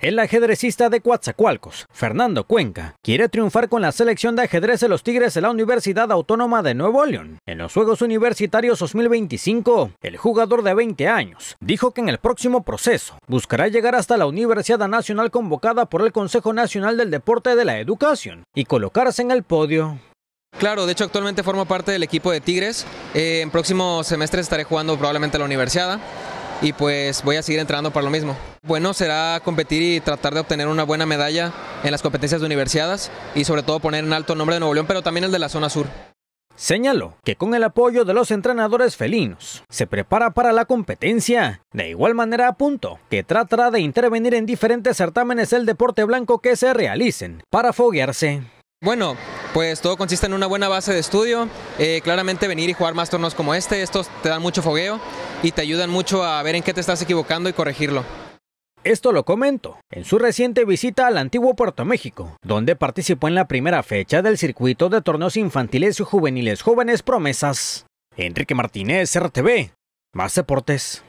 El ajedrecista de Coatzacoalcos, Fernando Cuenca, quiere triunfar con la selección de ajedrez de los Tigres de la Universidad Autónoma de Nuevo León. En los Juegos Universitarios 2025, el jugador de 20 años dijo que en el próximo proceso buscará llegar hasta la Universidad Nacional convocada por el Consejo Nacional del Deporte de la Educación y colocarse en el podio. Claro, de hecho actualmente formo parte del equipo de Tigres. Eh, en próximo semestre estaré jugando probablemente a la universidad y pues voy a seguir entrenando para lo mismo. Bueno, será competir y tratar de obtener una buena medalla en las competencias de universidades y sobre todo poner en alto el nombre de Nuevo León, pero también el de la zona sur. Señaló que con el apoyo de los entrenadores felinos se prepara para la competencia. De igual manera Apunto que tratará de intervenir en diferentes certámenes del deporte blanco que se realicen para foguearse. Bueno, pues todo consiste en una buena base de estudio, eh, claramente venir y jugar más torneos como este, estos te dan mucho fogueo y te ayudan mucho a ver en qué te estás equivocando y corregirlo. Esto lo comento en su reciente visita al antiguo Puerto México, donde participó en la primera fecha del circuito de torneos infantiles y juveniles jóvenes promesas. Enrique Martínez, RTV, más deportes.